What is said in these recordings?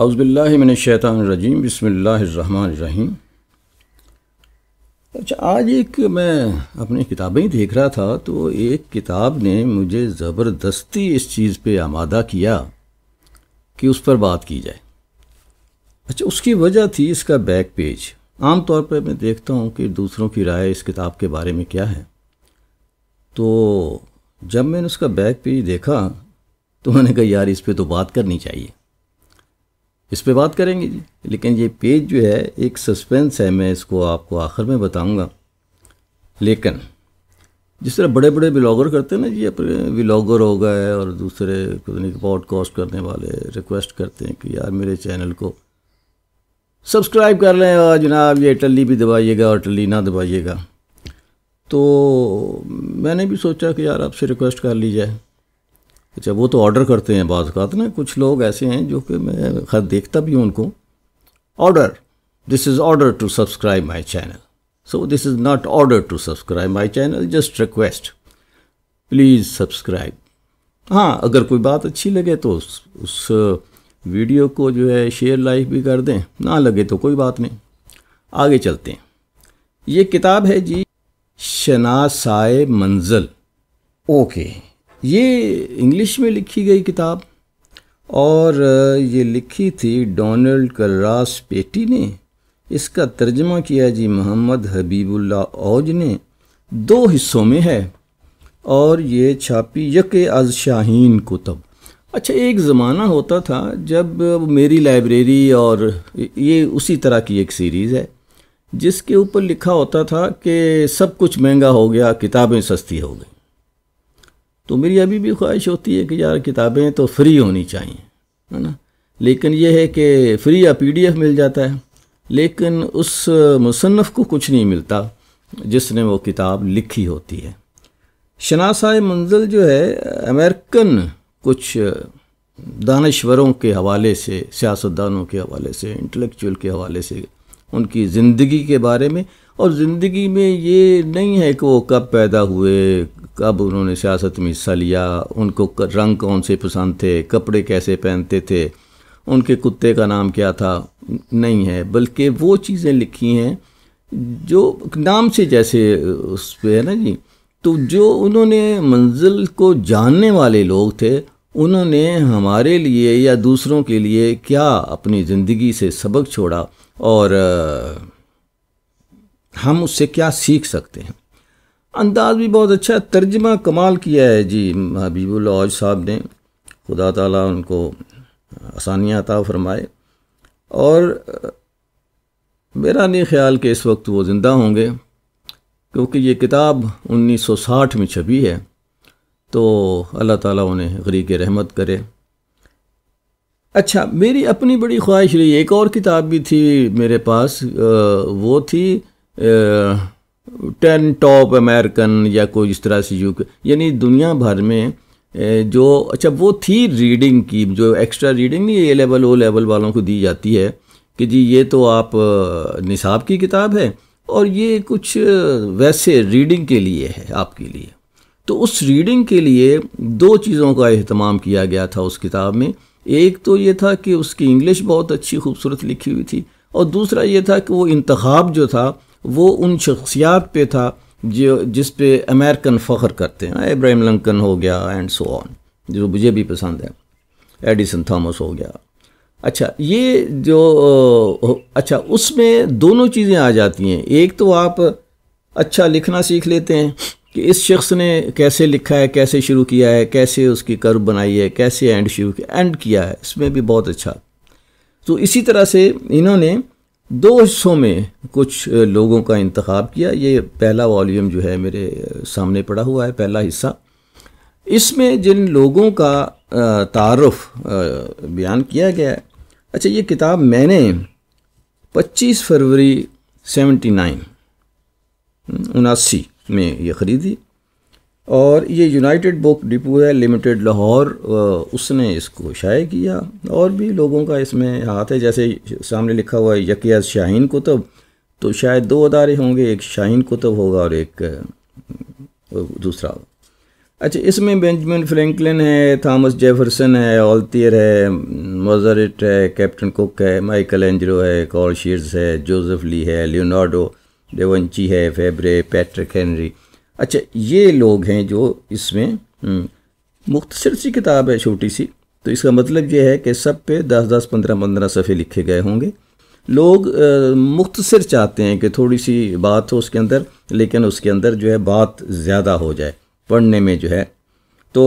अउज़बिल्लिमिनशैतरजीम बसमीम अच्छा आज एक मैं अपनी किताबें देख रहा था तो एक किताब ने मुझे ज़बरदस्ती इस चीज़ पे आमादा किया कि उस पर बात की जाए अच्छा उसकी वजह थी इसका बैक पेज आम तौर पर मैं देखता हूँ कि दूसरों की राय इस किताब के बारे में क्या है तो जब मैंने उसका बैक पेज देखा तो मैंने कहा यार इस पर तो बात करनी चाहिए इस पर बात करेंगे जी लेकिन ये पेज जो है एक सस्पेंस है मैं इसको आपको आखिर में बताऊंगा लेकिन जिस तरह बड़े बड़े ब्लॉगर करते हैं ना जी अपने ब्लॉगर हो गए और दूसरे पॉडकास्ट करने वाले रिक्वेस्ट करते हैं कि यार मेरे चैनल को सब्सक्राइब कर लें और जनाब ये टली भी दबाइएगा और टली ना दबाइएगा तो मैंने भी सोचा कि यार आपसे रिक्वेस्ट कर ली जाए अच्छा वो तो ऑर्डर करते हैं बाज़ ना कुछ लोग ऐसे हैं जो कि मैं खैर देखता भी हूँ उनको order this is order to subscribe my channel so this is not order to subscribe my channel just request please subscribe हाँ अगर कोई बात अच्छी लगे तो उस, उस वीडियो uh, को जो है शेयर लाइक भी कर दें ना लगे तो कोई बात नहीं आगे चलते हैं ये किताब है जी शनासाए मंजिल ओके ये इंग्लिश में लिखी गई किताब और ये लिखी थी डोनाल्ड कर्रास पेटी ने इसका तर्जमा किया जी मोहम्मद हबीबुल्ला औज ने दो हिस्सों में है और ये छापी यक अज शाहीन कुतब अच्छा एक ज़माना होता था जब मेरी लाइब्रेरी और ये उसी तरह की एक सीरीज़ है जिसके ऊपर लिखा होता था कि सब कुछ महंगा हो गया किताबें सस्ती हो गई तो मेरी अभी भी ख्वाहिश होती है कि यार किताबें तो फ्री होनी चाहिए है ना लेकिन यह है कि फ्री या पी मिल जाता है लेकिन उस मुसनफ़ को कुछ नहीं मिलता जिसने वो किताब लिखी होती है शनासा मंजिल जो है अमेरिकन कुछ दानश्वरों के हवाले से सियासतदानों के हवाले से इंटेलेक्चुअल के हवाले से उनकी ज़िंदगी के बारे में और ज़िंदगी में ये नहीं है कि वो कब पैदा हुए कब उन्होंने सियासत में हिस्सा लिया उनको रंग कौन से पसंद थे कपड़े कैसे पहनते थे उनके कुत्ते का नाम क्या था नहीं है बल्कि वो चीज़ें लिखी हैं जो नाम से जैसे उस पर है ना जी तो जो उन्होंने मंजिल को जानने वाले लोग थे उन्होंने हमारे लिए या दूसरों के लिए क्या अपनी ज़िंदगी से सबक छोड़ा और हम उससे क्या सीख सकते हैं अंदाज भी बहुत अच्छा तर्जमा कमाल किया है जी हबीबुल आज साहब ने खुदा ताला उनको आसानियाँ अता फरमाए और मेरा नहीं ख्याल कि इस वक्त वो ज़िंदा होंगे क्योंकि ये किताब 1960 में छपी है तो अल्लाह ताला उन्हें गरी रहमत करे अच्छा मेरी अपनी बड़ी ख्वाहिश रही एक और किताब भी थी मेरे पास वो थी टेन टॉप अमेरिकन या कोई इस तरह से यू यानी दुनिया भर में जो अच्छा वो थी रीडिंग की जो एक्स्ट्रा रीडिंग नहीं ए लेवल ओ लेवल वालों को दी जाती है कि जी ये तो आप निसाब की किताब है और ये कुछ वैसे रीडिंग के लिए है आपके लिए तो उस रीडिंग के लिए दो चीज़ों का अहतमाम किया गया था उस किताब में एक तो ये था कि उसकी इंग्लिश बहुत अच्छी खूबसूरत लिखी हुई थी और दूसरा ये था कि वो इंतखब जो था वो उन शख्सियात पे था जो जिस पे अमेरिकन फ़ख्र करते हैं इब्राहिम लंकन हो गया एंड सो ऑन जो मुझे भी पसंद है एडिसन थॉमस हो गया अच्छा ये जो अच्छा उसमें दोनों चीज़ें आ जाती हैं एक तो आप अच्छा लिखना सीख लेते हैं कि इस शख्स ने कैसे लिखा है कैसे शुरू किया है कैसे उसकी कर्व बनाई है कैसे एंड शुरू किया एंड किया है इसमें भी बहुत अच्छा तो इसी तरह से इन्होंने दो हिस्सों में कुछ लोगों का इंतखब किया ये पहला वॉल्यूम जो है मेरे सामने पड़ा हुआ है पहला हिस्सा इसमें जिन लोगों का तारफ़ बयान किया गया है अच्छा ये किताब मैंने 25 फरवरी 79 उनासी में ये ख़रीदी और ये यूनाइटेड बुक डिपो है लिमिटेड लाहौर उसने इसको शाये किया और भी लोगों का इसमें हाथ है जैसे सामने लिखा हुआ है यकियाज शाहीन कुतब तो शायद दो अदारे होंगे एक शाहीन कुतब होगा और एक दूसरा अच्छा इसमें बेंजमिन फ्रैंकलिन है थॉमस जेफरसन है ऑल्तियर है मोजरिट है कैप्टन कुक है माइकल एंजरो है कॉल शीर्स है जोसेफ ली है लियोनार्डो डेवंची है फेबरे पैट्रिक हेनरी अच्छा ये लोग हैं जो इसमें हम्म, मुख्तर सी किताब है छोटी सी तो इसका मतलब ये है कि सब पे दस दस पंद्रह पंद्रह सफ़े लिखे गए होंगे लोग मुख्तर चाहते हैं कि थोड़ी सी बात हो उसके अंदर लेकिन उसके अंदर जो है बात ज़्यादा हो जाए पढ़ने में जो है तो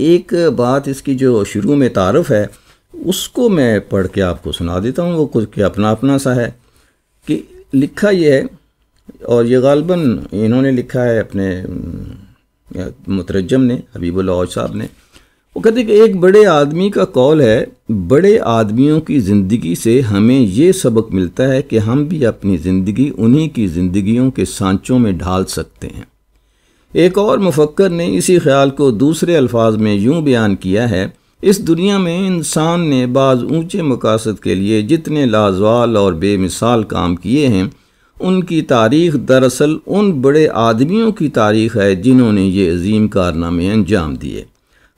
एक बात इसकी जो शुरू में तारफ़ है उसको मैं पढ़ के आपको सुना देता हूँ वो कुछ के अपना अपना सा है कि लिखा यह है और ये गालबन इन्होंने लिखा है अपने मुतरजम ने हबीबुल्ला साहब ने वो कहते कि एक बड़े आदमी का कौल है बड़े आदमियों की ज़िंदगी से हमें ये सबक मिलता है कि हम भी अपनी ज़िंदगी उन्हीं की ज़िंदगियों के सांचों में ढाल सकते हैं एक और मुफक्र ने इसी ख्याल को दूसरे अल्फाज में यूं बयान किया है इस दुनिया में इंसान ने बाज़ ऊंचे मकासद के लिए जितने लाजवाल और बेमिसाल काम किए हैं उनकी तारीख दरअसल उन बड़े आदमियों की तारीख है जिन्होंने ये अजीम कारनामे अंजाम दिए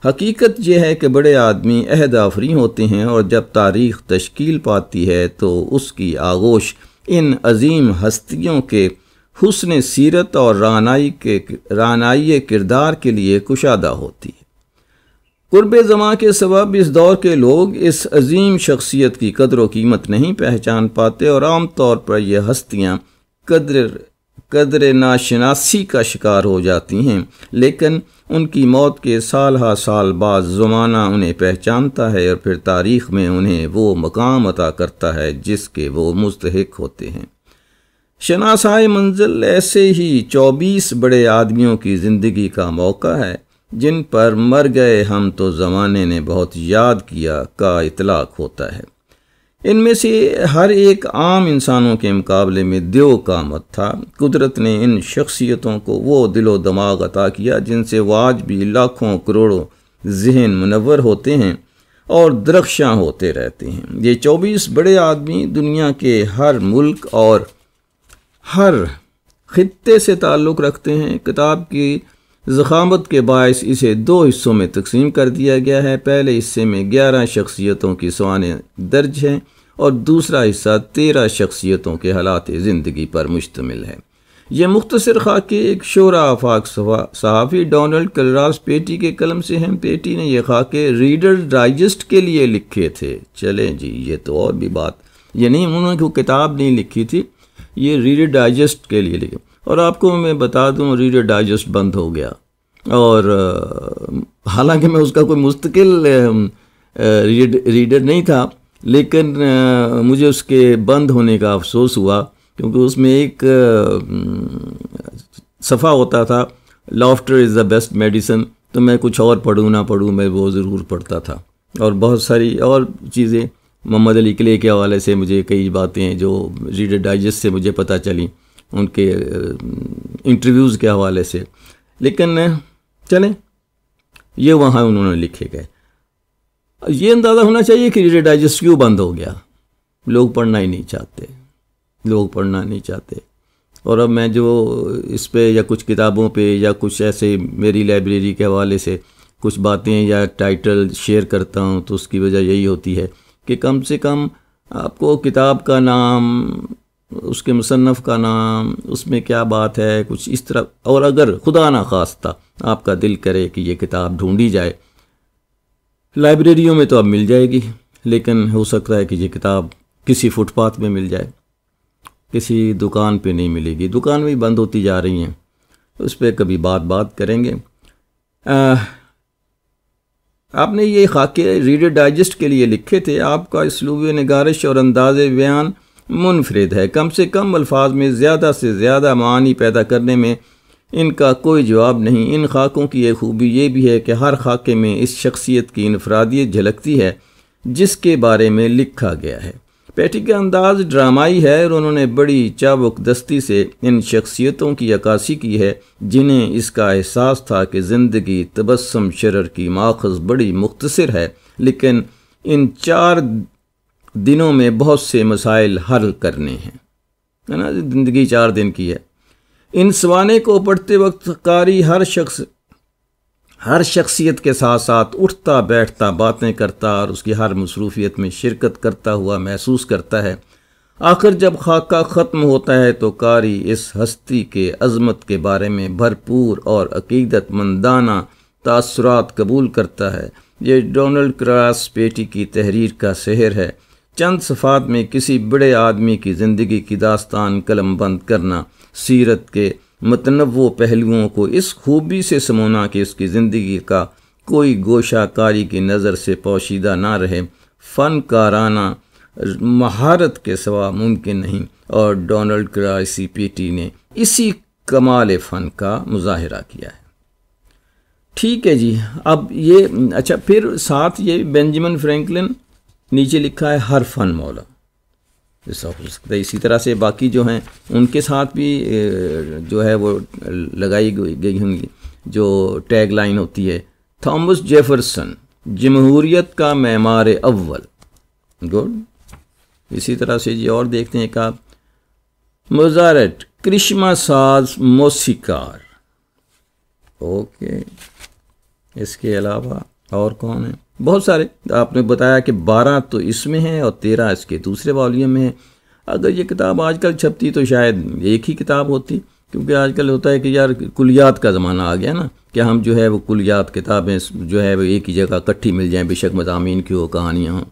हकीकत यह है कि बड़े आदमी अहद आफरी होते हैं और जब तारीख तश्कील पाती है तो उसकी आगोश इन अजीम हस्तियों के हुसन सीरत और रानाई के रानाई किरदार के लिए कुशादा होती है कुर्ब ज़मा के सबब इस दौर के लोग इस अजीम शख्सियत की कदर व कीमत नहीं पहचान पाते और आम तौर पर यह हस्तियाँ कदर कदर नाशनासी का शिकार हो जाती हैं लेकिन उनकी मौत के साल हा साल बाद ज़माना उन्हें पहचानता है और फिर तारीख में उन्हें वो मकाम अता करता है जिसके वो मुस्तक होते हैं शनासाए मंजिल ऐसे ही चौबीस बड़े आदमियों की ज़िंदगी का मौका है जिन पर मर गए हम तो ज़माने ने बहुत याद किया का इतलाक होता है इनमें से हर एक आम इंसानों के मुकाबले में देव मत था कुदरत ने इन शख्सियतों को वो दिलो दमाग अता किया जिनसे वाज आज भी लाखों करोड़ों जहन मुनवर होते हैं और दरख्शां होते रहते हैं ये चौबीस बड़े आदमी दुनिया के हर मुल्क और हर खत्े से ताल्लुक़ रखते हैं किताब की जखामत के बायस इसे दो हिस्सों में तकसीम कर दिया गया है पहले हिस्से में ग्यारह शख्सियतों की सवान दर्ज हैं और दूसरा हिस्सा तेरह शख्सियतों के हालात ज़िंदगी पर मुश्तमिल है यह मुख्तर खाके एक शोरा आफाक सहाफ़ी डोनल्ड कलरास पेटी के कलम से हैं पेटी ने यह खाके रीडर डाइजस्ट के लिए लिखे थे चलें जी ये तो और भी बात ये नहीं उन्होंने कोई किताब नहीं लिखी थी ये रीडर डाइजस्ट के लिए लिखी और आपको मैं बता दूं रीडर डाइजेस्ट बंद हो गया और हालांकि मैं उसका कोई मुस्तकिल रीडर नहीं था लेकिन मुझे उसके बंद होने का अफसोस हुआ क्योंकि उसमें एक सफ़ा होता था laughter is the best medicine तो मैं कुछ और पढ़ूँ ना पढ़ूँ मैं वो ज़रूर पढ़ता था और बहुत सारी और चीज़ें मोहम्मद अली किले के हवाले से मुझे कई बातें जो रीडर डाइजेस्ट से मुझे पता चली उनके इंटरव्यूज़ के हवाले से लेकिन चलें ये वहाँ उन्होंने लिखे गए ये अंदाज़ा होना चाहिए कि ये डाइजेस्ट क्यों बंद हो गया लोग पढ़ना ही नहीं चाहते लोग पढ़ना नहीं चाहते और अब मैं जो इस पे या कुछ किताबों पे या कुछ ऐसे मेरी लाइब्रेरी के हवाले से कुछ बातें या टाइटल शेयर करता हूँ तो उसकी वजह यही होती है कि कम से कम आपको किताब का नाम उसके मुसनफ़ का नाम उसमें क्या बात है कुछ इस तरह और अगर खुदा ना खास्ता आपका दिल करे कि यह किताब ढूंढी जाए लाइब्रेरियों में तो अब मिल जाएगी लेकिन हो सकता है कि ये किताब किसी फुटपाथ में मिल जाए किसी दुकान पे नहीं मिलेगी दुकान भी बंद होती जा रही हैं उस पर कभी बात बात करेंगे आ, आपने ये खाके रीडर डाइजेस्ट के लिए लिखे थे आपका इसलूब नगारश और अंदाज बयान मुनफरद है कम से कम अल्फाज में ज़्यादा से ज़्यादा मानी पैदा करने में इनका कोई जवाब नहीं इन खाकों की एक खूबी ये भी है कि हर खाके में इस शख्सियत की इनफरादियत झलकती है जिसके बारे में लिखा गया है पेटी का अंदाज ड्रामाई है और उन्होंने बड़ी चाबुक दस्ती से इन शख्सियतों की अक्सी की है जिन्हें इसका एहसास था कि ज़िंदगी तबसम शरर की माखज बड़ी मुख्तर है लेकिन इन चार दिनों में बहुत से मसाइल हल करने हैं है ना ज़िंदगी चार दिन की है इन सवाने को पढ़ते वक्त कारी हर शख्स हर शख्सियत के साथ साथ उठता बैठता बातें करता और उसकी हर मसरूफियत में शिरकत करता हुआ महसूस करता है आखिर जब खाका ख़त्म होता है तो कारी इस हस्ती के अजमत के बारे में भरपूर और अकीदतमंदाना तासरात कबूल करता है ये डोनल्ड क्रास पेटी की तहरीर का शहर है चंद सफ़ात में किसी बड़े आदमी की ज़िंदगी की दास्तान कलम बंद करना सीरत के मतनव पहलुओं को इस खूबी से समोना कि उसकी ज़िंदगी का कोई गोशाकारी की नज़र से पोशीदा ना रहे फ़नकाराना महारत के सवा मुमकिन नहीं और डोनल्ड क्राइसी टी ने इसी कमाल फ़न का मुजाहरा किया है ठीक है जी अब ये अच्छा फिर साथ ये बेंजामिन फ्रैंकलिन नीचे लिखा है हर फन मौला जैसा हो सकता है इसी तरह से बाकी जो हैं उनके साथ भी जो है वो लगाई गई होंगी जो टैग लाइन होती है थॉमस जेफरसन जमहूरीत का मैमार अव्वल गुड इसी तरह से जी और देखते हैं का मोजारट कृष्मा साज मौसीकार ओके इसके अलावा और कौन है बहुत सारे आपने बताया कि बारह तो इसमें हैं और तेरह इसके दूसरे वॉल्यूम में अगर ये किताब आजकल छपती तो शायद एक ही किताब होती क्योंकि आजकल होता है कि यार कुलियात का ज़माना आ गया ना कि हम जो है वो कुलियात किताबें जो है वो एक ही जगह इकट्ठी मिल जाएं बेशक मजामी की हो कहानियाँ हों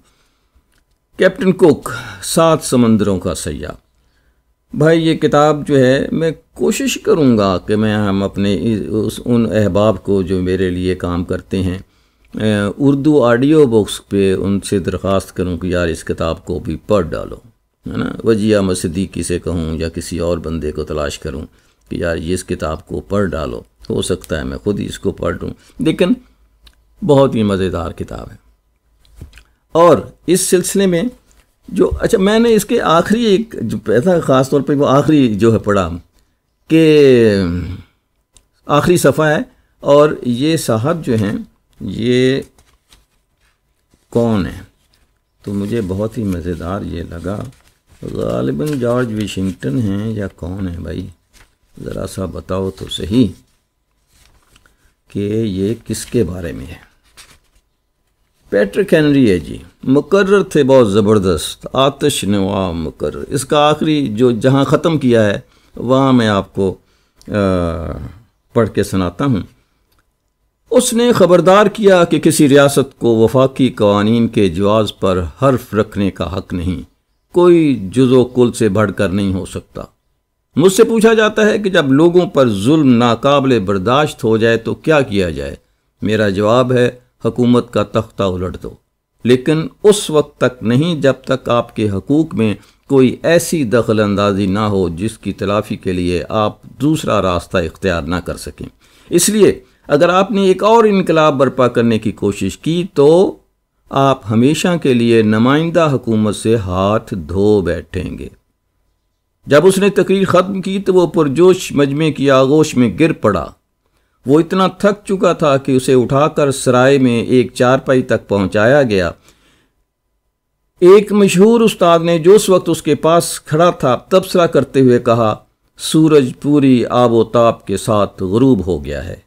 कैप्टन कुक सात समंदरों का सयाह भाई ये किताब जो है मैं कोशिश करूँगा कि मैं हम अपने उस उन अहबाब को जो मेरे लिए काम करते हैं उर्दू ऑडियो बुक्स पे उनसे दरख्वास्त करूँ कि यार इस किताब को भी पढ़ डालो है ना वजिया मसदीकी से कहूँ या किसी और बंदे को तलाश करूँ कि यार ये इस किताब को पढ़ डालो हो सकता है मैं खुद ही इसको पढ़ लूँ लेकिन बहुत ही मज़ेदार किताब है और इस सिलसिले में जो अच्छा मैंने इसके आखिरी एक जो पैसा ख़ास तौर पर वो आखिरी जो है पढ़ा कि आखिरी सफ़ा है और ये साहब जो हैं ये कौन है तो मुझे बहुत ही मज़ेदार ये लगा गालिबा जॉर्ज वाशिंगटन हैं या कौन है भाई ज़रा सा बताओ तो सही कि ये किसके बारे में है पैट्रिक हेनरी है जी मुकर्र थे बहुत ज़बरदस्त आतश नवा मुकर इसका आखिरी जो जहाँ ख़त्म किया है वहाँ मैं आपको आ, पढ़ के सुनाता हूँ उसने खबरदार किया कि किसी रियासत को वफाकी कवानीन के जवाज़ पर हर्फ रखने का हक नहीं कोई जुजो कुल से बढ़कर नहीं हो सकता मुझसे पूछा जाता है कि जब लोगों पर जुल्म नाकाबले बर्दाश्त हो जाए तो क्या किया जाए मेरा जवाब है हकूमत का तख्ता उलट दो लेकिन उस वक्त तक नहीं जब तक आपके हकूक में कोई ऐसी दखल अंदाजी ना हो जिसकी तलाफी के लिए आप दूसरा रास्ता इख्तियार ना कर सकें इसलिए अगर आपने एक और इनकलाब बर्पा करने की कोशिश की तो आप हमेशा के लिए नुमाइंदा हुकूमत से हाथ धो बैठेंगे जब उसने तकरीर ख़त्म की तो वह पुरजोश मजमे की आगोश में गिर पड़ा वो इतना थक चुका था कि उसे उठाकर सराय में एक चारपाई तक पहुंचाया गया एक मशहूर उस्ताद ने जो उस वक्त उसके पास खड़ा था तबसरा करते हुए कहा सूरज पूरी आबोताब के साथ गरूब हो गया है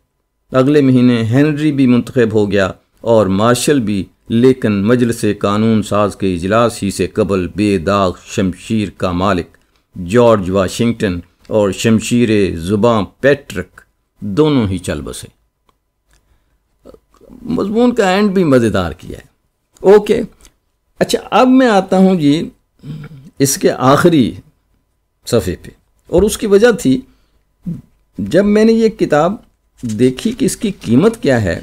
अगले महीने हेनरी भी मंतखब हो गया और मार्शल भी लेकिन मजलस कानून साज के इजलास ही से कबल बेदाग शमशीर का मालिक जॉर्ज वाशिंगटन और शमशीर ज़ुबां पैट्रिक दोनों ही चल बसे मजमून का एंड भी मज़ेदार किया है ओके अच्छा अब मैं आता हूँ जी इसके आखिरी सफ़े पे और उसकी वजह थी जब मैंने ये किताब देखी कि इसकी कीमत क्या है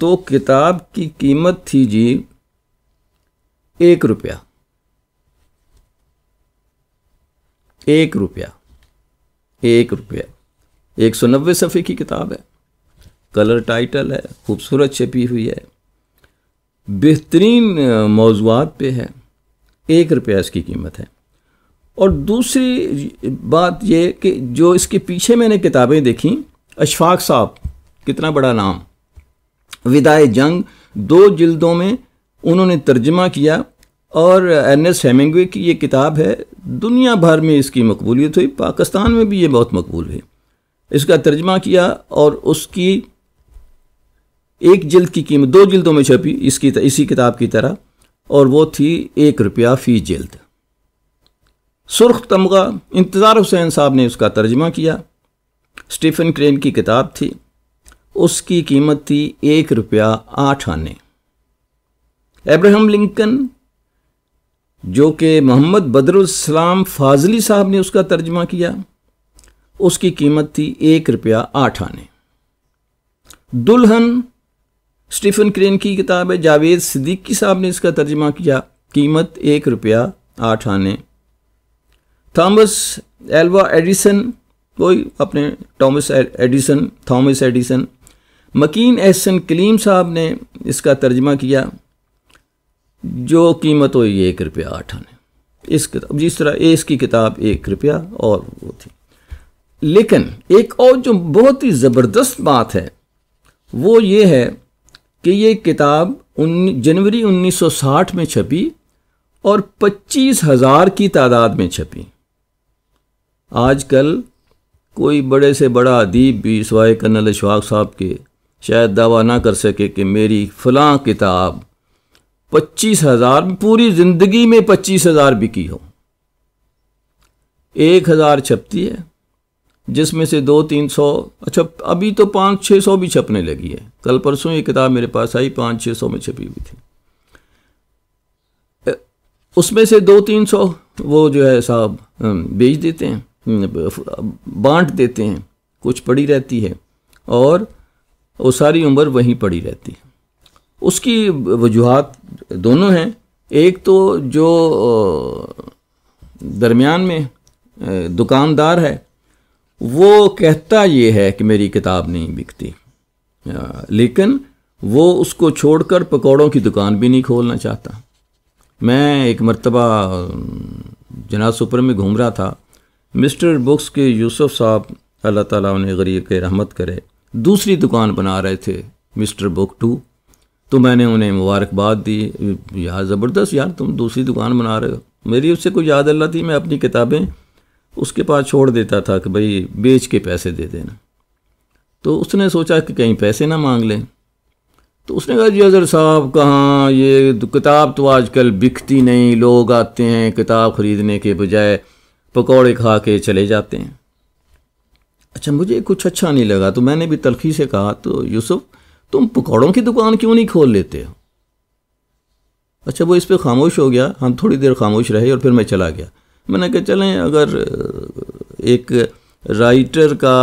तो किताब की कीमत थी जी एक रुपया एक रुपया एक रुपया एक सौ नब्बे सफ़े की किताब है कलर टाइटल है खूबसूरत छपी हुई है बेहतरीन मौजूद पे है एक रुपया इसकी कीमत है और दूसरी बात ये कि जो इसके पीछे मैंने किताबें देखी अशफाक साहब कितना बड़ा नाम विदाई जंग दो जिल्दों में उन्होंने तर्जमा किया और एन एस हेमिंगवे की ये किताब है दुनिया भर में इसकी मकबूलियत हुई पाकिस्तान में भी ये बहुत मकबूल हुई इसका तर्जमा किया और उसकी एक जिल्द की कीमत दो जिल्दों में छपी इसकी इसी किताब की तरह और वो थी एक रुपया फ़ी जिल्द सुर्ख तमगा इंतज़ार हुसैन साहब ने उसका तर्जमा किया स्टीफन क्रेन की किताब थी उसकी कीमत थी एक रुपया आठ आने एब्राहम लिंकन जो कि मोहम्मद बदरुस्सलाम फाजली साहब ने उसका तर्जमा किया उसकी कीमत थी एक रुपया आठ आने दुल्हन स्टीफन क्रेन की किताब है जावेद सिद्दीकी साहब ने इसका तर्जमा किया कीमत एक रुपया आठ आने थॉमस एल्वा एडिसन वही अपने Thomas Edison Thomas Edison Makeen Ehsan Kaleem sahab ने इसका तर्जमा किया जो कीमत हुई एक रुपया आठ आने इस किताब जिस तरह इसकी किताब एक रुपया और वो थी लेकिन एक और जो बहुत ही ज़बरदस्त बात है वो ये है कि ये किताब उन जनवरी 1960 में छपी और पच्चीस हज़ार की तादाद में छपी आजकल कोई बड़े से बड़ा अदीब भी सवाए कर्नल अशफाक साहब के शायद दावा ना कर सके कि मेरी फ़लाँ किताब पच्चीस हज़ार पूरी ज़िंदगी में पच्चीस हज़ार बिकी हो एक हज़ार छपती है जिसमें से दो तीन सौ अच्छा अभी तो पाँच छः सौ भी छपने लगी है कल परसों ये किताब मेरे पास आई पाँच छः सौ में छपी हुई थी उसमें से दो तीन सौ वो जो है साहब बेच देते हैं बांट देते हैं कुछ पड़ी रहती है और वो सारी उम्र वहीं पड़ी रहती है उसकी वजूहत दोनों हैं एक तो जो दरमियान में दुकानदार है वो कहता ये है कि मेरी किताब नहीं बिकती लेकिन वो उसको छोड़कर पकौड़ों की दुकान भी नहीं खोलना चाहता मैं एक मरतबा जना सुपर में घूम रहा था मिस्टर बुक्स के यूसुफ साहब अल्लाह ताला उन्हें गरीब के रहमत करे दूसरी दुकान बना रहे थे मिस्टर बुक टू तो मैंने उन्हें मुबारकबाद दी यार ज़बरदस्त यार तुम दूसरी दुकान बना रहे हो मेरी उससे कोई याद अल्लाह थी मैं अपनी किताबें उसके पास छोड़ देता था कि भाई बेच के पैसे दे देना तो उसने सोचा कि कहीं पैसे ना मांग लें तो उसने कहा जी अजहर साहब कहाँ ये किताब तो आजकल बिकती नहीं लोग आते हैं किताब ख़रीदने के बजाय पकौड़े खा के चले जाते हैं अच्छा मुझे कुछ अच्छा नहीं लगा तो मैंने भी तलखी से कहा तो यूसुफ तुम पकौड़ों की दुकान क्यों नहीं खोल लेते हो अच्छा वो इस पर खामोश हो गया हम थोड़ी देर खामोश रहे और फिर मैं चला गया मैंने कहा चलें अगर एक राइटर का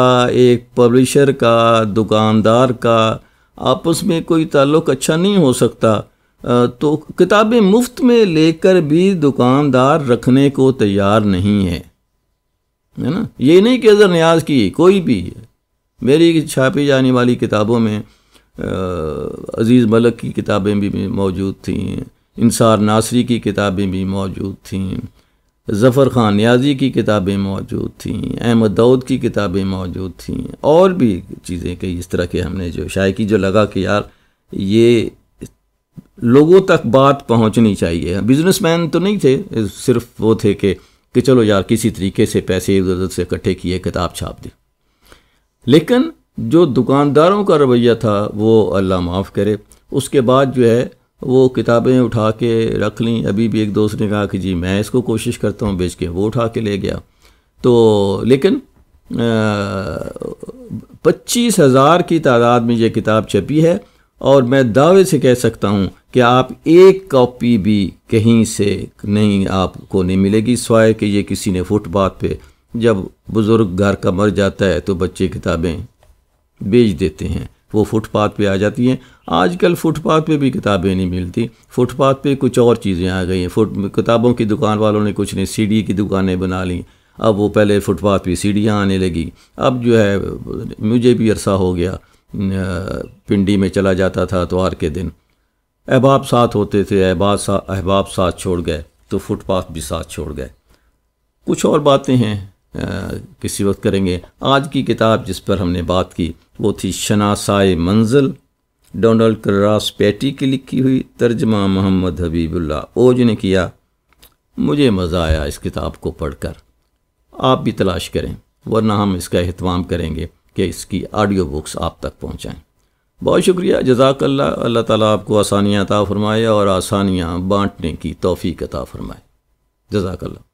एक पब्लिशर का दुकानदार का आपस में कोई ताल्लुक अच्छा नहीं हो सकता तो किताबें मुफ्त में लेकर भी दुकानदार रखने को तैयार नहीं है है ना ये नहीं कि अजर न्याज की कोई भी मेरी छापी जाने वाली किताबों में अज़ीज़ मलक की किताबें भी मौजूद थीं इंसार नासरी की किताबें भी मौजूद थीं ज़फ़र ख़ान न्याजी की किताबें मौजूद थीं अहमद दाऊद की किताबें मौजूद थीं और भी चीज़ें कई इस तरह के हमने जो शायकी जो लगा कि यार ये लोगों तक बात पहुंचनी चाहिए बिजनेसमैन तो नहीं थे सिर्फ वो थे कि कि चलो यार किसी तरीके से पैसे इधर उधर से इकट्ठे किए किताब छाप दी लेकिन जो दुकानदारों का रवैया था वो अल्लाह माफ़ करे उसके बाद जो है वो किताबें उठा के रख लीं अभी भी एक दोस्त ने कहा कि जी मैं इसको कोशिश करता हूँ बेच के वो उठा के ले गया तो लेकिन पच्चीस हज़ार की तादाद में ये किताब छपी है और मैं दावे से कह सकता हूँ कि आप एक कॉपी भी कहीं से नहीं आपको नहीं मिलेगी स्वाय कि ये किसी ने फुटपाथ पे जब बुज़ुर्ग घर का मर जाता है तो बच्चे किताबें बेच देते हैं वो फुटपाथ पे आ जाती हैं आजकल फुटपाथ पे भी किताबें नहीं मिलती फुटपाथ पे कुछ और चीज़ें आ गई हैं फुट किताबों की दुकान वालों ने कुछ ने सीडी की दुकानें बना ली अब वो पहले फुटपाथ पे सीढ़ियाँ आने लगी अब जो है मुझे भी अरसा हो गया पिंडी में चला जाता था आतवार के दिन अहबाब साथ होते थे अहबाब सा अहबाब साथ छोड़ गए तो फुटपाथ भी साथ छोड़ गए कुछ और बातें हैं किसी वक्त करेंगे आज की किताब जिस पर हमने बात की वो थी शनासाए मंजिल डोनल्ड क्रास पैटी की लिखी हुई तर्जमा मोहम्मद हबीबुल्ला ओज ने किया मुझे मज़ा आया इस किताब को पढ़कर आप भी तलाश करें वरना हम इसका अहतमाम करेंगे कि इसकी ऑडियो बुक्स आप तक पहुँचाएँ बहुत शुक्रिया जजाकल्ला अल्लाह ताला आपको आसानियाँ अता फ़रमाए और आसानियाँ बाँटने की तोफ़ी अता फ़रमाए जजाकल्ला